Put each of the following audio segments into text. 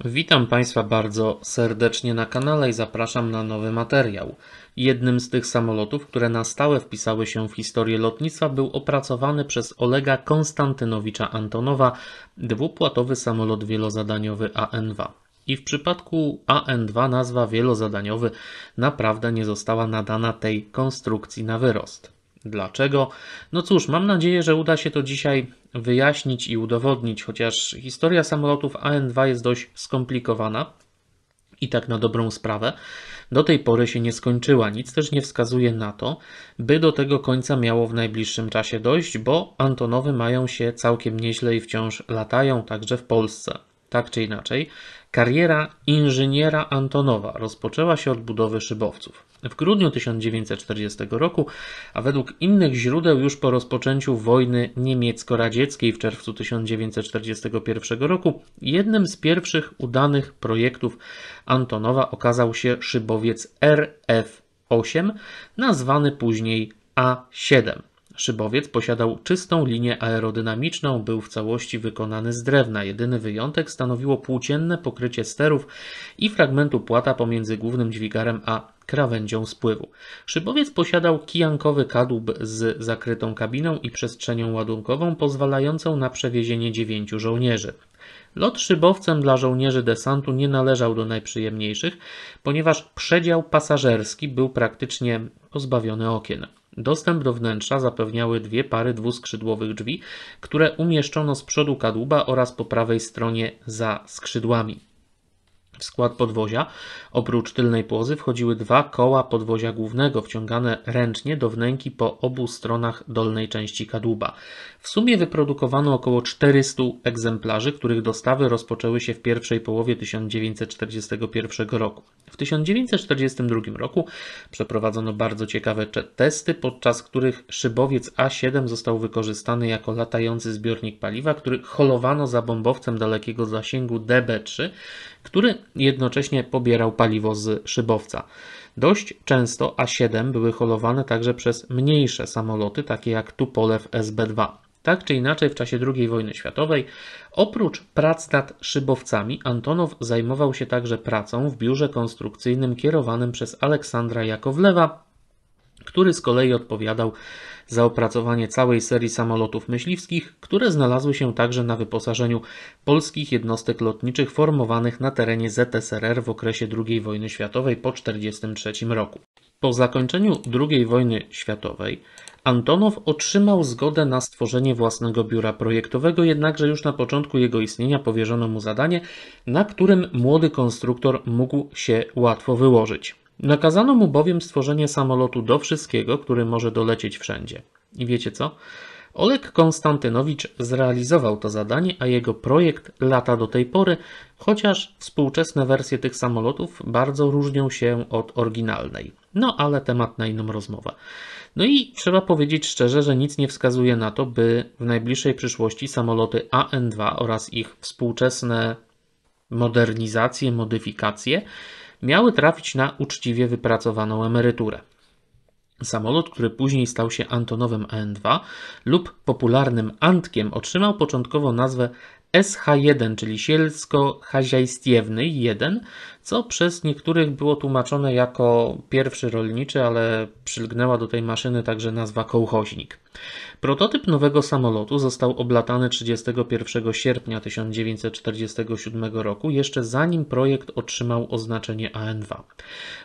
Witam Państwa bardzo serdecznie na kanale i zapraszam na nowy materiał. Jednym z tych samolotów, które na stałe wpisały się w historię lotnictwa był opracowany przez Olega Konstantynowicza Antonowa dwupłatowy samolot wielozadaniowy AN-2. I w przypadku AN-2 nazwa wielozadaniowy naprawdę nie została nadana tej konstrukcji na wyrost. Dlaczego? No cóż, mam nadzieję, że uda się to dzisiaj wyjaśnić i udowodnić, chociaż historia samolotów AN-2 jest dość skomplikowana i tak na dobrą sprawę, do tej pory się nie skończyła. Nic też nie wskazuje na to, by do tego końca miało w najbliższym czasie dojść, bo Antonowy mają się całkiem nieźle i wciąż latają także w Polsce. Tak czy inaczej, Kariera inżyniera Antonowa rozpoczęła się od budowy szybowców. W grudniu 1940 roku, a według innych źródeł już po rozpoczęciu wojny niemiecko-radzieckiej w czerwcu 1941 roku, jednym z pierwszych udanych projektów Antonowa okazał się szybowiec RF-8, nazwany później A7. Szybowiec posiadał czystą linię aerodynamiczną, był w całości wykonany z drewna. Jedyny wyjątek stanowiło płócienne pokrycie sterów i fragmentu płata pomiędzy głównym dźwigarem a krawędzią spływu. Szybowiec posiadał kijankowy kadłub z zakrytą kabiną i przestrzenią ładunkową pozwalającą na przewiezienie dziewięciu żołnierzy. Lot szybowcem dla żołnierzy desantu nie należał do najprzyjemniejszych, ponieważ przedział pasażerski był praktycznie pozbawiony okien. Dostęp do wnętrza zapewniały dwie pary dwuskrzydłowych drzwi, które umieszczono z przodu kadłuba oraz po prawej stronie za skrzydłami. W skład podwozia oprócz tylnej płozy wchodziły dwa koła podwozia głównego wciągane ręcznie do wnęki po obu stronach dolnej części kadłuba. W sumie wyprodukowano około 400 egzemplarzy, których dostawy rozpoczęły się w pierwszej połowie 1941 roku. W 1942 roku przeprowadzono bardzo ciekawe testy, podczas których szybowiec A7 został wykorzystany jako latający zbiornik paliwa, który holowano za bombowcem dalekiego zasięgu DB3 który jednocześnie pobierał paliwo z szybowca. Dość często A7 były holowane także przez mniejsze samoloty, takie jak Tupolew SB-2. Tak czy inaczej, w czasie II wojny światowej, oprócz prac nad szybowcami, Antonow zajmował się także pracą w biurze konstrukcyjnym kierowanym przez Aleksandra Jakowlewa, który z kolei odpowiadał za opracowanie całej serii samolotów myśliwskich, które znalazły się także na wyposażeniu polskich jednostek lotniczych formowanych na terenie ZSRR w okresie II wojny światowej po 1943 roku. Po zakończeniu II wojny światowej Antonow otrzymał zgodę na stworzenie własnego biura projektowego, jednakże już na początku jego istnienia powierzono mu zadanie, na którym młody konstruktor mógł się łatwo wyłożyć. Nakazano mu bowiem stworzenie samolotu do wszystkiego, który może dolecieć wszędzie. I wiecie co? Oleg Konstantynowicz zrealizował to zadanie, a jego projekt lata do tej pory, chociaż współczesne wersje tych samolotów bardzo różnią się od oryginalnej. No ale temat na inną rozmowę. No i trzeba powiedzieć szczerze, że nic nie wskazuje na to, by w najbliższej przyszłości samoloty AN-2 oraz ich współczesne modernizacje, modyfikacje miały trafić na uczciwie wypracowaną emeryturę. Samolot, który później stał się Antonowem AN-2 lub popularnym Antkiem, otrzymał początkowo nazwę SH1, czyli sielsko-haziajstiewny 1, co przez niektórych było tłumaczone jako pierwszy rolniczy, ale przylgnęła do tej maszyny także nazwa kołchoźnik. Prototyp nowego samolotu został oblatany 31 sierpnia 1947 roku, jeszcze zanim projekt otrzymał oznaczenie AN-2.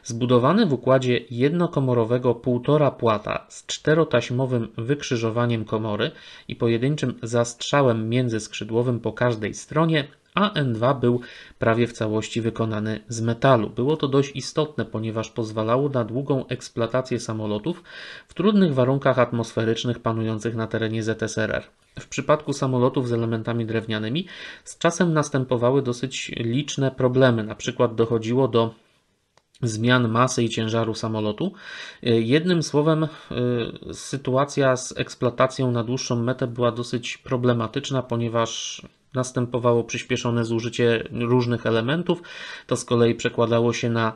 Zbudowany w układzie jednokomorowego półtora płata z czterotaśmowym wykrzyżowaniem komory i pojedynczym zastrzałem międzyskrzydłowym po każdej stronie, a N2 był prawie w całości wykonany z metalu. Było to dość istotne, ponieważ pozwalało na długą eksploatację samolotów w trudnych warunkach atmosferycznych panujących na terenie ZSRR. W przypadku samolotów z elementami drewnianymi z czasem następowały dosyć liczne problemy, na przykład dochodziło do zmian masy i ciężaru samolotu. Jednym słowem, y, sytuacja z eksploatacją na dłuższą metę była dosyć problematyczna, ponieważ następowało przyspieszone zużycie różnych elementów. To z kolei przekładało się na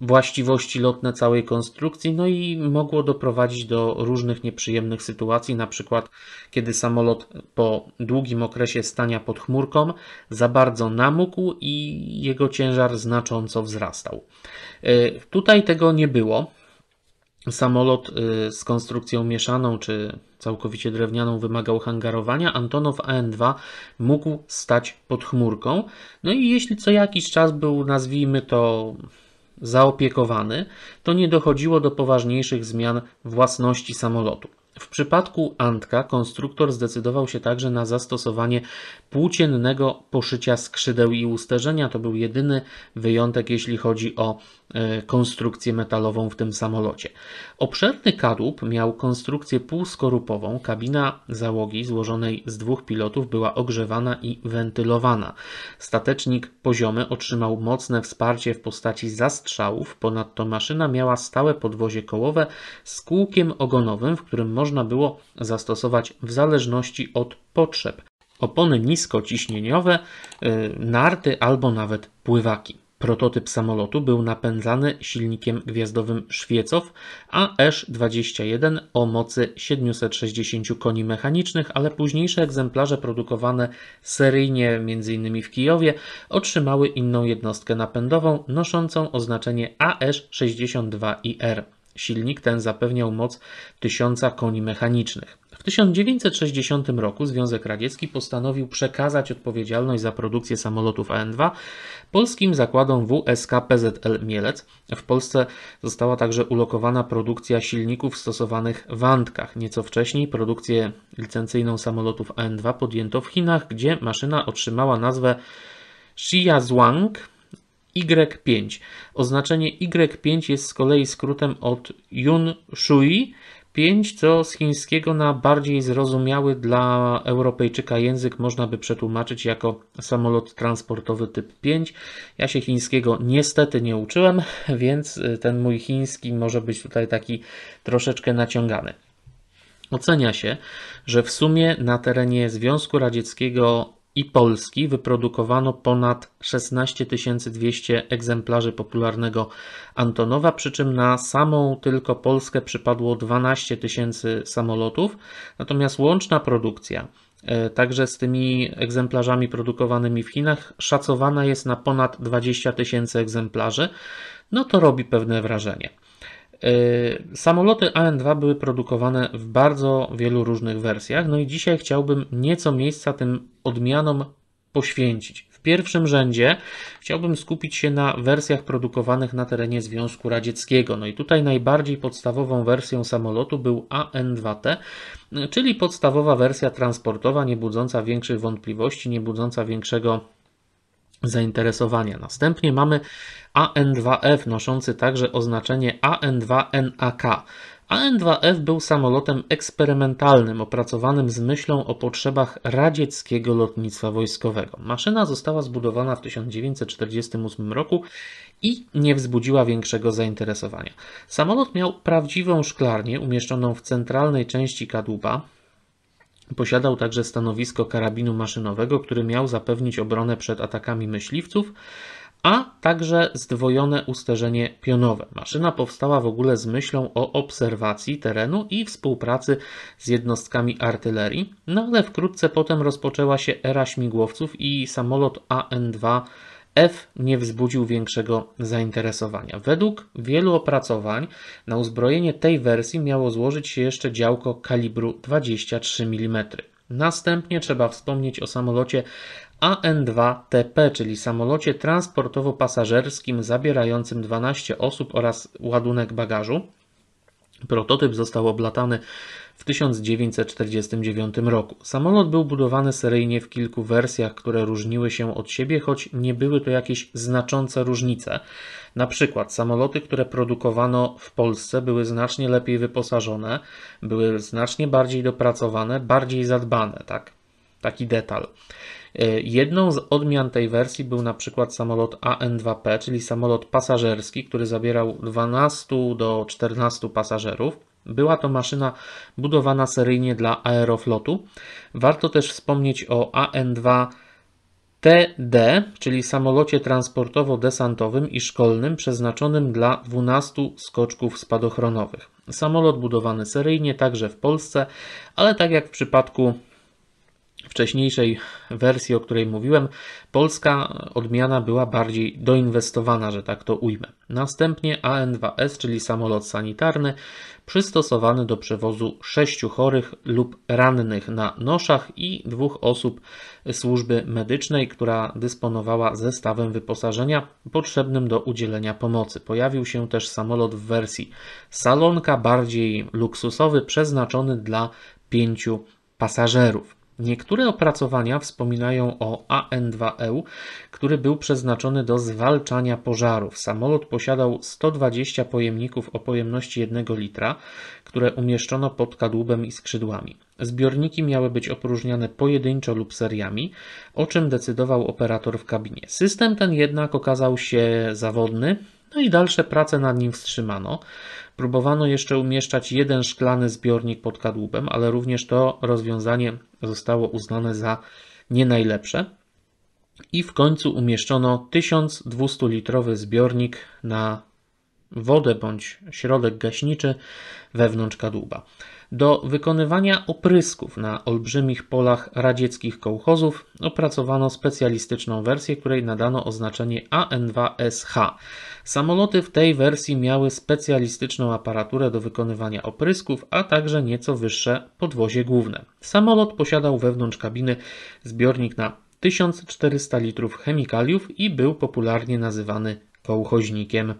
właściwości lotne całej konstrukcji, no i mogło doprowadzić do różnych nieprzyjemnych sytuacji, na przykład kiedy samolot po długim okresie stania pod chmurką za bardzo namógł i jego ciężar znacząco wzrastał. Y, tutaj tego nie było. Samolot y, z konstrukcją mieszaną czy całkowicie drewnianą wymagał hangarowania. Antonow AN-2 mógł stać pod chmurką. No i jeśli co jakiś czas był, nazwijmy to, zaopiekowany, to nie dochodziło do poważniejszych zmian własności samolotu. W przypadku Antka konstruktor zdecydował się także na zastosowanie płóciennego poszycia skrzydeł i usterzenia. To był jedyny wyjątek, jeśli chodzi o e, konstrukcję metalową w tym samolocie. Obszerny kadłub miał konstrukcję półskorupową. Kabina załogi złożonej z dwóch pilotów była ogrzewana i wentylowana. Statecznik poziomy otrzymał mocne wsparcie w postaci zastrzałów. Ponadto maszyna miała stałe podwozie kołowe z kółkiem ogonowym, w którym można można było zastosować w zależności od potrzeb. Opony niskociśnieniowe, y, narty albo nawet pływaki. Prototyp samolotu był napędzany silnikiem gwiazdowym Szwiecow AS-21 o mocy 760 koni mechanicznych, ale późniejsze egzemplarze produkowane seryjnie m.in. w Kijowie otrzymały inną jednostkę napędową noszącą oznaczenie AS-62IR. Silnik ten zapewniał moc 1000 koni mechanicznych. W 1960 roku Związek Radziecki postanowił przekazać odpowiedzialność za produkcję samolotów AN-2 polskim zakładom WSK PZL Mielec. W Polsce została także ulokowana produkcja silników stosowanych w Antkach. Nieco wcześniej produkcję licencyjną samolotów AN-2 podjęto w Chinach, gdzie maszyna otrzymała nazwę Zhuang. Y5. Oznaczenie Y5 jest z kolei skrótem od Yun Shui 5, co z chińskiego na bardziej zrozumiały dla Europejczyka język można by przetłumaczyć jako samolot transportowy typ 5. Ja się chińskiego niestety nie uczyłem, więc y, ten mój chiński może być tutaj taki troszeczkę naciągany. Ocenia się, że w sumie na terenie Związku Radzieckiego i Polski wyprodukowano ponad 16 200 egzemplarzy popularnego Antonowa, przy czym na samą tylko Polskę przypadło 12 000 samolotów, natomiast łączna produkcja e, Także z tymi egzemplarzami produkowanymi w Chinach szacowana jest na ponad 20 tysięcy egzemplarzy. No to robi pewne wrażenie. Y, samoloty AN-2 były produkowane w bardzo wielu różnych wersjach, no i dzisiaj chciałbym nieco miejsca tym odmianom poświęcić. W pierwszym rzędzie chciałbym skupić się na wersjach produkowanych na terenie Związku Radzieckiego. No i tutaj najbardziej podstawową wersją samolotu był AN-2T, czyli podstawowa wersja transportowa, nie budząca większych wątpliwości, nie budząca większego zainteresowania. Następnie mamy AN-2F noszący także oznaczenie AN-2NAK. AN-2F był samolotem eksperymentalnym opracowanym z myślą o potrzebach radzieckiego lotnictwa wojskowego. Maszyna została zbudowana w 1948 roku i nie wzbudziła większego zainteresowania. Samolot miał prawdziwą szklarnię umieszczoną w centralnej części kadłuba, Posiadał także stanowisko karabinu maszynowego, który miał zapewnić obronę przed atakami myśliwców, a także zdwojone usterzenie pionowe. Maszyna powstała w ogóle z myślą o obserwacji terenu i współpracy z jednostkami artylerii, no ale wkrótce potem rozpoczęła się era śmigłowców i samolot AN-2 F nie wzbudził większego zainteresowania. Według wielu opracowań na uzbrojenie tej wersji miało złożyć się jeszcze działko kalibru 23 mm. Następnie trzeba wspomnieć o samolocie AN-2TP, czyli samolocie transportowo-pasażerskim zabierającym 12 osób oraz ładunek bagażu. Prototyp został oblatany w 1949 roku. Samolot był budowany seryjnie w kilku wersjach, które różniły się od siebie, choć nie były to jakieś znaczące różnice. Na przykład samoloty, które produkowano w Polsce, były znacznie lepiej wyposażone, były znacznie bardziej dopracowane, bardziej zadbane, tak? Taki detal. E, jedną z odmian tej wersji był na przykład samolot AN-2P, czyli samolot pasażerski, który zabierał 12 do 14 pasażerów. Była to maszyna budowana seryjnie dla aeroflotu. Warto też wspomnieć o AN-2 TD, czyli samolocie transportowo-desantowym i szkolnym przeznaczonym dla 12 skoczków spadochronowych. Samolot budowany seryjnie także w Polsce, ale tak jak w przypadku wcześniejszej wersji, o której mówiłem, polska odmiana była bardziej doinwestowana, że tak to ujmę. Następnie AN2S, czyli samolot sanitarny, przystosowany do przewozu sześciu chorych lub rannych na noszach i dwóch osób służby medycznej, która dysponowała zestawem wyposażenia potrzebnym do udzielenia pomocy. Pojawił się też samolot w wersji salonka, bardziej luksusowy, przeznaczony dla pięciu pasażerów. Niektóre opracowania wspominają o AN-2EU, który był przeznaczony do zwalczania pożarów. Samolot posiadał 120 pojemników o pojemności 1 litra, które umieszczono pod kadłubem i skrzydłami. Zbiorniki miały być opróżniane pojedynczo lub seriami, o czym decydował operator w kabinie. System ten jednak okazał się zawodny, no i dalsze prace nad nim wstrzymano. Próbowano jeszcze umieszczać jeden szklany zbiornik pod kadłubem, ale również to rozwiązanie zostało uznane za nie najlepsze. I w końcu umieszczono 1200-litrowy zbiornik na wodę bądź środek gaśniczy wewnątrz kadłuba. Do wykonywania oprysków na olbrzymich polach radzieckich kołchozów opracowano specjalistyczną wersję, której nadano oznaczenie AN2SH. Samoloty w tej wersji miały specjalistyczną aparaturę do wykonywania oprysków, a także nieco wyższe podwozie główne. Samolot posiadał wewnątrz kabiny zbiornik na 1400 litrów chemikaliów i był popularnie nazywany kołchoźnikiem.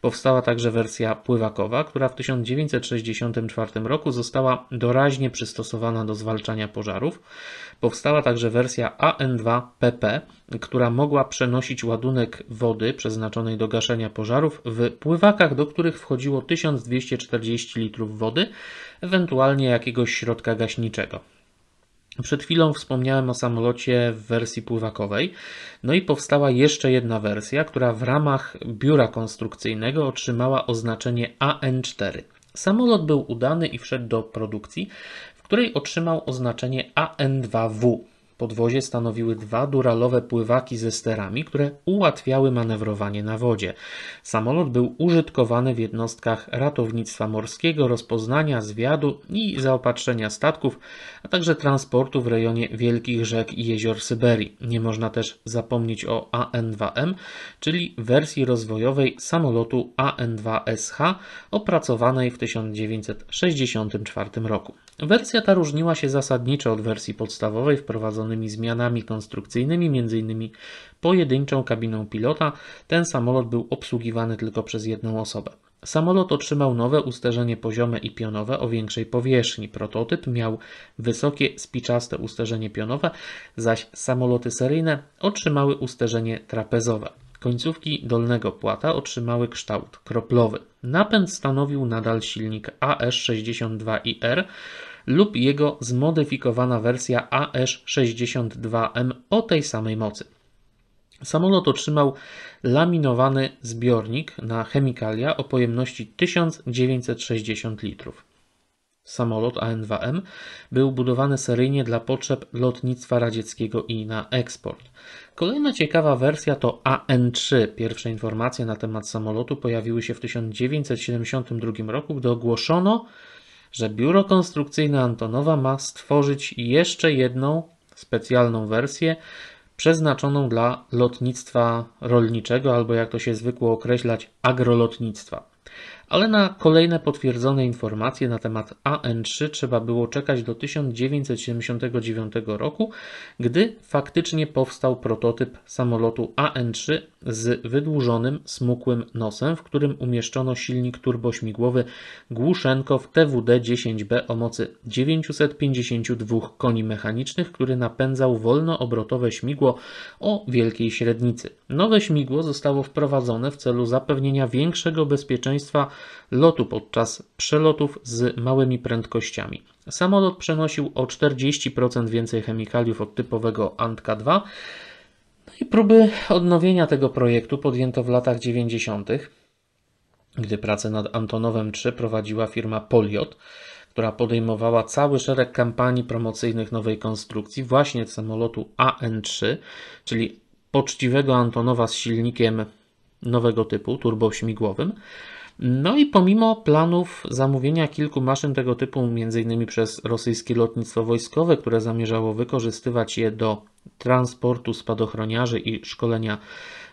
Powstała także wersja pływakowa, która w 1964 roku została doraźnie przystosowana do zwalczania pożarów. Powstała także wersja AN2PP, która mogła przenosić ładunek wody przeznaczonej do gaszenia pożarów w pływakach, do których wchodziło 1240 litrów wody, ewentualnie jakiegoś środka gaśniczego. Przed chwilą wspomniałem o samolocie w wersji pływakowej, no i powstała jeszcze jedna wersja, która w ramach biura konstrukcyjnego otrzymała oznaczenie AN4. Samolot był udany i wszedł do produkcji, w której otrzymał oznaczenie AN2W. Podwozie stanowiły dwa duralowe pływaki ze sterami, które ułatwiały manewrowanie na wodzie. Samolot był użytkowany w jednostkach ratownictwa morskiego, rozpoznania, zwiadu i zaopatrzenia statków, a także transportu w rejonie wielkich rzek i jezior Syberii. Nie można też zapomnieć o AN-2M, czyli wersji rozwojowej samolotu AN-2SH opracowanej w 1964 roku. Wersja ta różniła się zasadniczo od wersji podstawowej wprowadzonymi zmianami konstrukcyjnymi, m.in. pojedynczą kabiną pilota. Ten samolot był obsługiwany tylko przez jedną osobę. Samolot otrzymał nowe usterzenie poziome i pionowe o większej powierzchni. Prototyp miał wysokie, spiczaste usterzenie pionowe, zaś samoloty seryjne otrzymały usterzenie trapezowe. Końcówki dolnego płata otrzymały kształt kroplowy. Napęd stanowił nadal silnik AS-62IR lub jego zmodyfikowana wersja AS-62M o tej samej mocy. Samolot otrzymał laminowany zbiornik na chemikalia o pojemności 1960 litrów. Samolot AN-2M był budowany seryjnie dla potrzeb lotnictwa radzieckiego i na eksport. Kolejna ciekawa wersja to AN-3. Pierwsze informacje na temat samolotu pojawiły się w 1972 roku, gdy ogłoszono, że biuro konstrukcyjne Antonowa ma stworzyć jeszcze jedną specjalną wersję przeznaczoną dla lotnictwa rolniczego, albo jak to się zwykło określać, agrolotnictwa ale na kolejne potwierdzone informacje na temat AN3 trzeba było czekać do 1979 roku, gdy faktycznie powstał prototyp samolotu AN3 z wydłużonym, smukłym nosem, w którym umieszczono silnik turbośmigłowy Głuszenkow TWD-10B o mocy 952 koni mechanicznych, który napędzał wolnoobrotowe śmigło o wielkiej średnicy. Nowe śmigło zostało wprowadzone w celu zapewnienia większego bezpieczeństwa lotu podczas przelotów z małymi prędkościami. Samolot przenosił o 40% więcej chemikaliów od typowego Antka-2. No i próby odnowienia tego projektu podjęto w latach 90., gdy pracę nad Antonowem 3 prowadziła firma Poliot która podejmowała cały szereg kampanii promocyjnych nowej konstrukcji, właśnie samolotu AN-3, czyli poczciwego Antonowa z silnikiem nowego typu, turbośmigłowym. No i pomimo planów zamówienia kilku maszyn tego typu, m.in. przez rosyjskie lotnictwo wojskowe, które zamierzało wykorzystywać je do transportu spadochroniarzy i szkolenia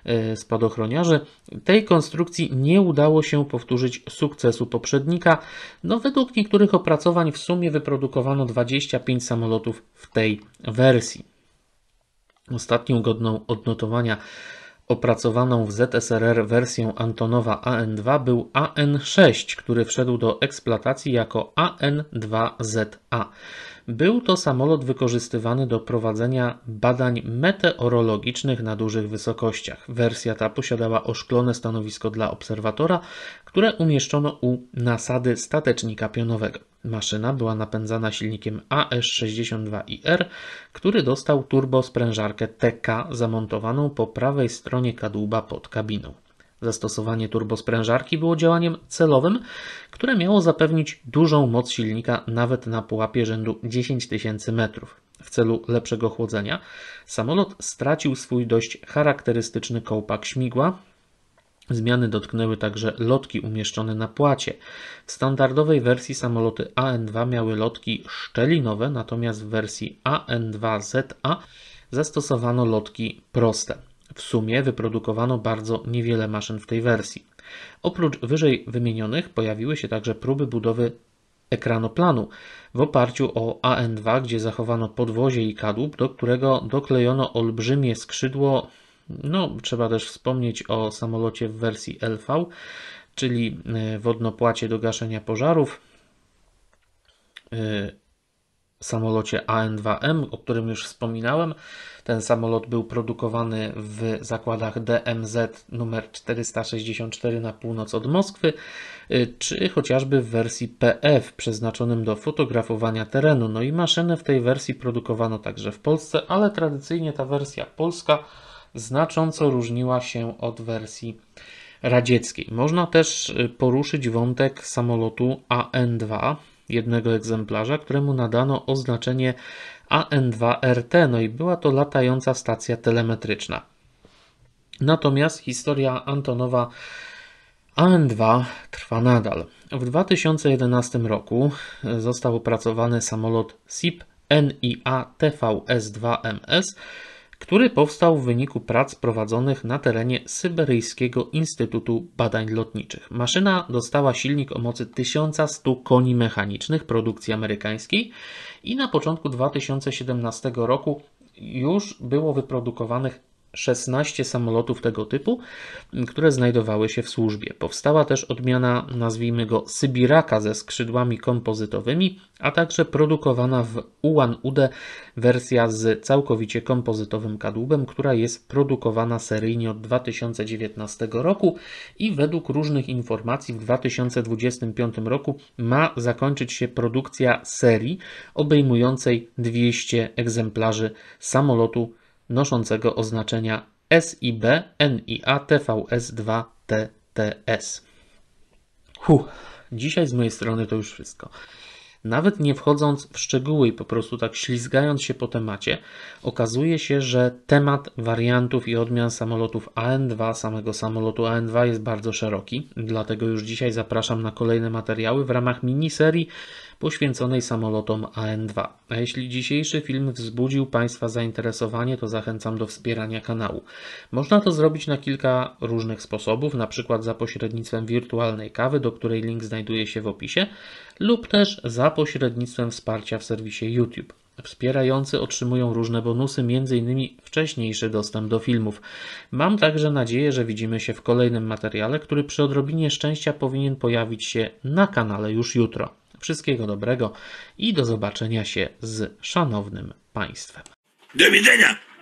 e, spadochroniarzy. Tej konstrukcji nie udało się powtórzyć sukcesu poprzednika. No, według niektórych opracowań w sumie wyprodukowano 25 samolotów w tej wersji. Ostatnią godną odnotowania Opracowaną w ZSRR wersją Antonowa AN-2 był AN-6, który wszedł do eksploatacji jako AN-2ZA. Był to samolot wykorzystywany do prowadzenia badań meteorologicznych na dużych wysokościach. Wersja ta posiadała oszklone stanowisko dla obserwatora, które umieszczono u nasady statecznika pionowego. Maszyna była napędzana silnikiem AS62IR, który dostał turbosprężarkę TK zamontowaną po prawej stronie kadłuba pod kabiną. Zastosowanie turbosprężarki było działaniem celowym, które miało zapewnić dużą moc silnika nawet na pułapie rzędu 10 tysięcy metrów. W celu lepszego chłodzenia samolot stracił swój dość charakterystyczny kołpak śmigła, Zmiany dotknęły także lotki umieszczone na płacie. W standardowej wersji samoloty AN-2 miały lotki szczelinowe, natomiast w wersji AN-2ZA zastosowano lotki proste. W sumie wyprodukowano bardzo niewiele maszyn w tej wersji. Oprócz wyżej wymienionych pojawiły się także próby budowy ekranoplanu w oparciu o AN-2, gdzie zachowano podwozie i kadłub, do którego doklejono olbrzymie skrzydło no, trzeba też wspomnieć o samolocie w wersji LV, czyli e, wodnopłacie do gaszenia pożarów. E, samolocie AN-2M, o którym już wspominałem. Ten samolot był produkowany w zakładach DMZ numer 464 na północ od Moskwy, e, czy chociażby w wersji PF przeznaczonym do fotografowania terenu. No i maszynę w tej wersji produkowano także w Polsce, ale tradycyjnie ta wersja polska znacząco różniła się od wersji radzieckiej. Można też y, poruszyć wątek samolotu AN-2, jednego egzemplarza, któremu nadano oznaczenie AN-2RT, no i była to latająca stacja telemetryczna. Natomiast historia Antonowa AN-2 trwa nadal. W 2011 roku y, został opracowany samolot SIP NIA TVS-2MS, który powstał w wyniku prac prowadzonych na terenie Syberyjskiego Instytutu Badań Lotniczych. Maszyna dostała silnik o mocy 1100 koni mechanicznych produkcji amerykańskiej i na początku 2017 roku już było wyprodukowanych 16 samolotów tego typu, które znajdowały się w służbie. Powstała też odmiana, nazwijmy go Sybiraka ze skrzydłami kompozytowymi, a także produkowana w Ulan-Ude wersja z całkowicie kompozytowym kadłubem, która jest produkowana seryjnie od 2019 roku i według różnych informacji w 2025 roku ma zakończyć się produkcja serii obejmującej 200 egzemplarzy samolotu noszącego oznaczenia SIB NIA TVS2TTS. Huh, dzisiaj z mojej strony to już wszystko. Nawet nie wchodząc w szczegóły i po prostu tak ślizgając się po temacie, okazuje się, że temat wariantów i odmian samolotów AN-2, samego samolotu AN-2 jest bardzo szeroki. Dlatego już dzisiaj zapraszam na kolejne materiały w ramach miniserii poświęconej samolotom AN-2. A jeśli dzisiejszy film wzbudził Państwa zainteresowanie, to zachęcam do wspierania kanału. Można to zrobić na kilka różnych sposobów, na przykład za pośrednictwem wirtualnej kawy, do której link znajduje się w opisie, lub też za pośrednictwem wsparcia w serwisie YouTube. Wspierający otrzymują różne bonusy, m.in. wcześniejszy dostęp do filmów. Mam także nadzieję, że widzimy się w kolejnym materiale, który przy odrobinie szczęścia powinien pojawić się na kanale już jutro. Wszystkiego dobrego i do zobaczenia się z szanownym Państwem. Do widzenia!